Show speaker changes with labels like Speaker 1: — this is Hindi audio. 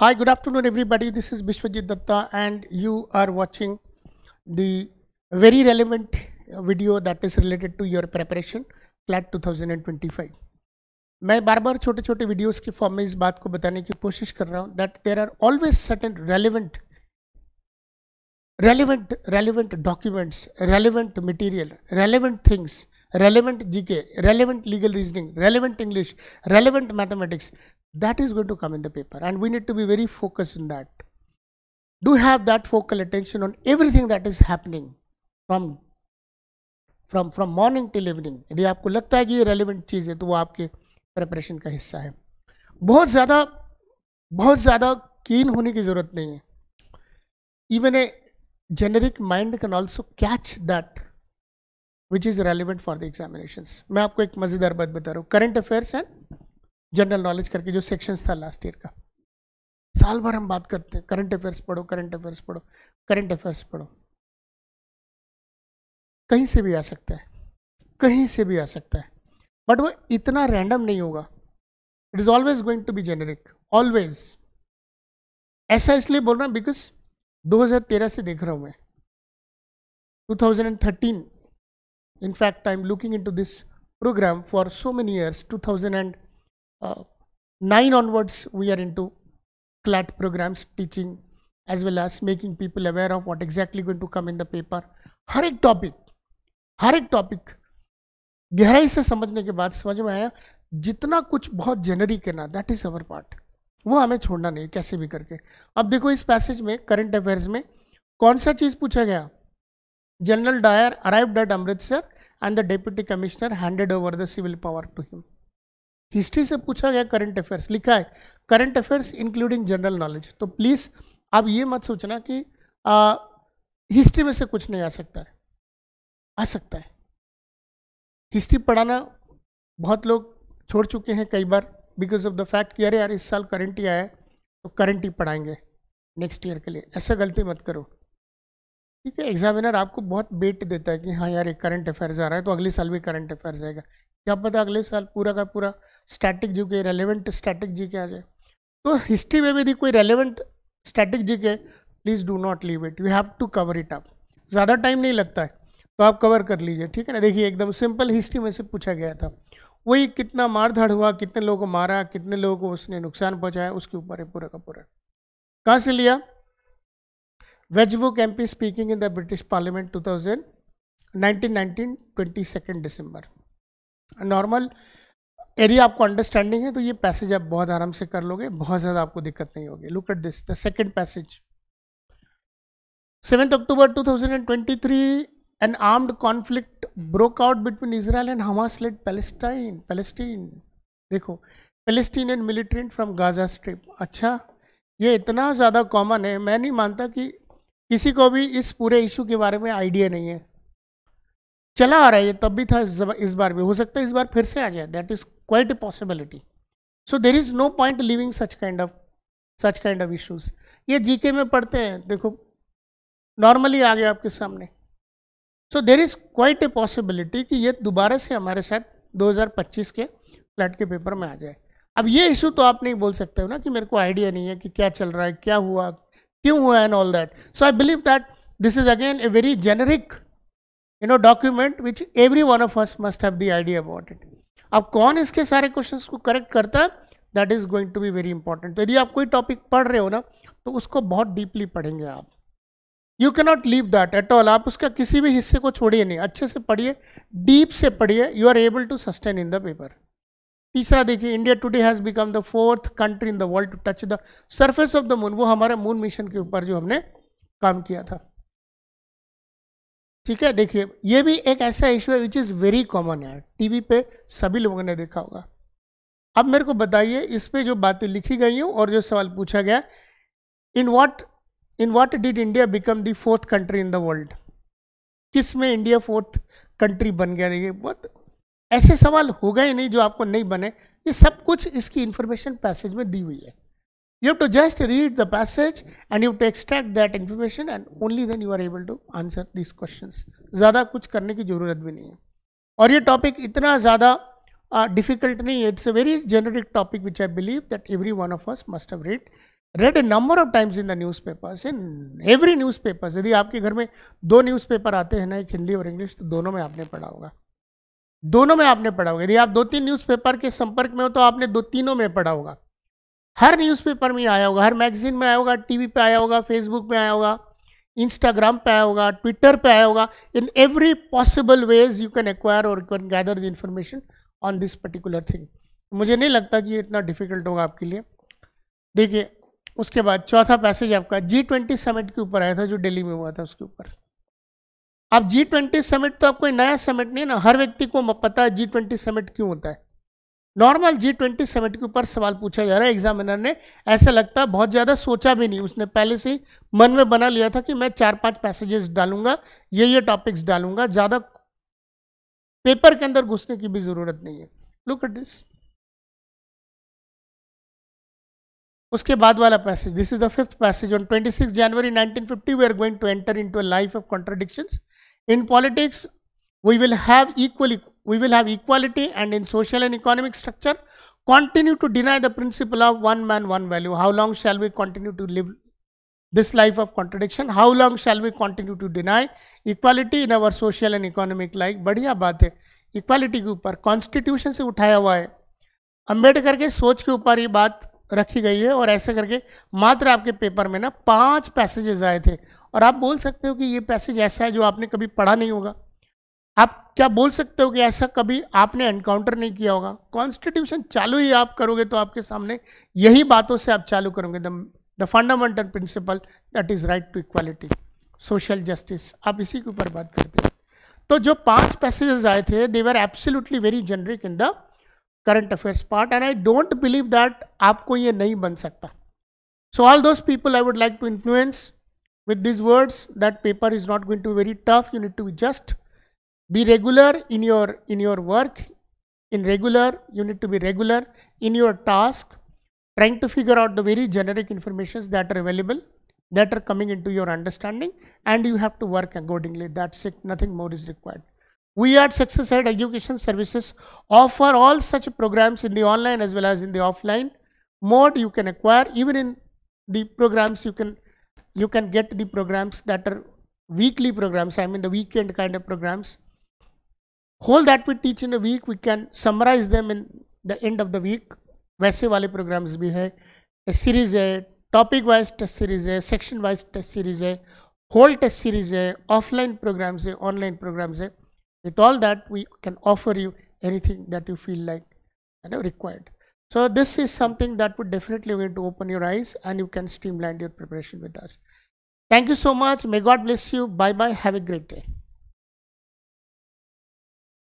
Speaker 1: Hi, good afternoon, everybody. This is Bishwajit Datta, and you are watching the very relevant video that is related to your preparation, CLAT 2025. मैं बार-बार छोटे-छोटे वीडियोस के फॉर्म में इस बात को बताने की that there are always certain relevant, relevant, relevant documents, relevant material, relevant things, relevant GK, relevant legal reasoning, relevant English, relevant mathematics that is going to come in the paper and we need to be very focused in that do have that focal attention on everything that is happening from from from morning till evening यदि आपको लगता है कि ये रेलिवेंट चीज़ है तो वो आपके प्रिपरेशन का हिस्सा है बहुत ज़्यादा बहुत ज़्यादा कीन होने की ज़रूरत नहीं है even a generic mind can also catch that which is relevant for the examination मैं आपको एक मज़ेदार बात बता रहा हूँ current affairs and general knowledge करके जो सेक्शंस था लास्ट ईयर का साल भर हम बात करते हैं करंट अफेयर्स पढ़ो करंट अफेयर्स पढ़ो करंट अफेयर्स पढ़ो कहीं से भी आ सकता है कहीं से भी आ सकता है बट वो इतना रैंडम नहीं होगा it is always going to be generic always ऐसा इसलिए बोल रहा हूँ बिकॉज 2013 से देख रहा हूं मैं 2013 am looking into this program for so many years to 2000 and 9 uh, onwards, we are into CLAT programs, teaching, as well as making people aware of what exactly going to come in the paper. हर एक टॉपिक हर एक टॉपिक गहराई से समझने के बाद समझ में आया जितना कुछ बहुत जेनरिक है ना दैट इज अवर पार्ट वो हमें छोड़ना नहीं कैसे भी करके अब देखो इस पैसेज में करंट अफेयर्स में कौन सा चीज़ पूछा गया general Dyer arrived at Amritsar and the deputy commissioner handed over the civil power to him history से पूछा गया करंट अफेयर्स लिखा है current affairs including general knowledge तो प्लीज़ आप ये मत सोचना कि आ, हिस्ट्री में से कुछ नहीं आ सकता है आ सकता है हिस्ट्री पढ़ाना बहुत लोग छोड़ चुके हैं कई बार बिकॉज ऑफ द फैक्ट कि अरे यार इस साल करंट ही आया है तो करंट ही पढ़ाएंगे नेक्स्ट ईयर के लिए ऐसा गलती मत करो ठीक है एग्जामिनर आपको बहुत बेट देता है कि हाँ यार एक करंट अफेयर्स आ रहा है तो अगले साल भी करंट अफेयर्स आएगा क्या पता अगले साल पूरा का पूरा स्टैटिक जी के रेलिवेंट स्टैटिक जी के आ जाए तो हिस्ट्री में यदि कोई relevant static G K please do not leave it you have to cover it up ज़्यादा टाइम नहीं लगता है तो आप कवर कर लीजिए ठीक है ना देखिए एकदम सिंपल हिस्ट्री में से पूछा गया था वही कितना मार धाड़ हुआ कितने लोगों को मारा कितने लोगों को उसने नुकसान पहुंचाया उसके ऊपर है पूरा का पूरा कहाँ से लिया was M Campy speaking in the British Parliament two thousand nineteen nineteen twenty second December normal यदि आपको अंडरस्टैंडिंग है तो ये पैसेज आप बहुत आराम से कर लोगे बहुत ज़्यादा आपको दिक्कत नहीं होगी look at this the second passage seventh October 2023 an armed conflict broke out between Israel and Hamas led Palestine Palestine देखो and militant from Gaza Strip अच्छा ये इतना ज़्यादा कॉमन है मैं नहीं मानता कि किसी को भी इस पूरे इशू के बारे में आइडिया नहीं है चला आ रहा है ये तब भी था इस बार भी हो सकता है इस बार फिर से आ जाए that is quite a possibility so there is no point leaving such kind of such kind of issues ये जीके में पढ़ते हैं देखो नॉर्मली आ गया आपके सामने so there is quite a possibility कि ये दोबारा से हमारे साथ 2025 के फ्लैट के पेपर में आ जाए अब ये इशू तो आप नहीं बोल सकते हो ना कि मेरे को आइडिया नहीं है कि क्या चल रहा है क्या हुआ क्यों हुआ and all that so I believe that this is again a very generic you know document which every one of us must have the idea about it अब कौन इसके सारे क्वेश्चंस को करेक्ट करता है that is going to be very important यदि आप कोई टॉपिक पढ़ रहे हो ना तो उसको बहुत डीपली पढ़ेंगे आप you cannot leave that at all आप उसका किसी भी हिस्से को छोड़िए नहीं अच्छे से पढ़िए डीप से पढ़िए you are able to sustain in the paper तीसरा देखिए India today has become the fourth country in the world to touch the surface of the moon वो हमारे मून मिशन के ऊपर जो हमने काम किया था ठीक है देखिए ये भी एक ऐसा इशू है विच इज़ वेरी कॉमन है टीवी पे सभी लोगों ने देखा होगा अब मेरे को बताइए इस पे जो बातें लिखी गई हूँ और जो सवाल पूछा गया in what in what did India become the fourth country in the world किस में इंडिया फोर्थ कंट्री बन गया देखिए बहुत ऐसे सवाल हो गए नहीं जो आपको नहीं बने ये सब कुछ इसकी इन्फॉर्मेशन पैसेज में दी हुई है You have to just read the passage and you have to extract that information and only then you are able to answer these questions. ज़्यादा कुछ करने की ज़रूरत भी नहीं है और ये टॉपिक इतना ज़्यादा डिफिकल्ट नहीं है it's a very generic topic which I believe that every one of us must have read read a number of times in the newspapers in every newspapers यदि आपके घर में दो न्यूज़ पेपर आते हैं ना एक हिंदी और इंग्लिश तो दोनों में आपने पढ़ा होगा दोनों में आपने पढ़ा होगा यदि आप दो तीन न्यूज़पेपर के संपर्क में हो तो आपने दो तीनों में पढ़ा होगा हर न्यूज़पेपर में आया होगा हर मैगजीन में आया होगा टीवी पे आया होगा फेसबुक में आया होगा इंस्टाग्राम पे आया होगा ट्विटर पे आया होगा in every possible ways you can acquire और can gather the information on this particular thing मुझे नहीं लगता कि ये इतना डिफिकल्ट होगा आपके लिए देखिए उसके बाद चौथा पैसेज आपका जी ट्वेंटी समिट के ऊपर आया था जो दिल्ली में हुआ था उसके ऊपर अब जी ट्वेंटी समिट तो आप कोई नया समिट नहीं है ना हर व्यक्ति को पता है जी ट्वेंटी समिट क्यों होता है नॉर्मल जी ट्वेंटी समिट के ऊपर सवाल पूछा जा रहा है एग्जामिनर ने ऐसा लगता है बहुत ज़्यादा सोचा भी नहीं उसने पहले से मन में बना लिया था कि मैं चार पांच पैसेजेस डालूंगा ये ये टॉपिक्स डालूंगा ज़्यादा पेपर के अंदर घुसने की भी ज़रूरत नहीं है लुक एट दिस उसके बाद वाला passage this is the fifth passage on twenty six January nineteen fifty we are going to enter into life of contradiction in politics we will have equally we will have equality and in social and economic structure continue to deny the principle of one man one value how long shall we continue to live this life of contradiction how long shall we continue to deny equality in our social and economic life badhiya baat hai equality ke upar constitution se uthaya hua hai Ambedkar के सोच के ऊपर ये बात रखी गई है और ऐसे करके मात्र आपके पेपर में ना पांच पैसेजेस आए थे और आप बोल सकते हो कि ये पैसेज ऐसा है जो आपने कभी पढ़ा नहीं होगा आप क्या बोल सकते हो कि ऐसा कभी आपने एनकाउंटर नहीं किया होगा कॉन्स्टिट्यूशन चालू ही आप करोगे तो आपके सामने यही बातों से आप चालू करोगे the the fundamental principle that is right to equality social justice आप इसी के ऊपर बात करते हैं तो जो पांच पैसेजेस आए थे they were absolutely very generic in the current affairs part and I don't believe that आपको ये नहीं बन सकता so all those people I would like to influence with this words that paper is not going to very tough you need to be just be regular in your in your work in regular you need to be regular in your task trying to figure out the very generic informations that are available that are coming into your understanding and you have to work accordingly that's it nothing more is required we at success Head education services offer all such programs in the online as well as in the offline mode you can acquire even in the programs you can you can get the programs that are weekly programs i mean the weekend kind of programs whole that we teach in a week we can summarize them in the end of the week वैसे वाले programs भी है A series है topic-wise test series है section-wise test series है whole test series है offline programs है online programs है with all that we can offer you anything that you feel like and know, required so this is something that would definitely going to open your eyes and you can streamline your preparation with us thank you so much may god bless you bye bye have a great day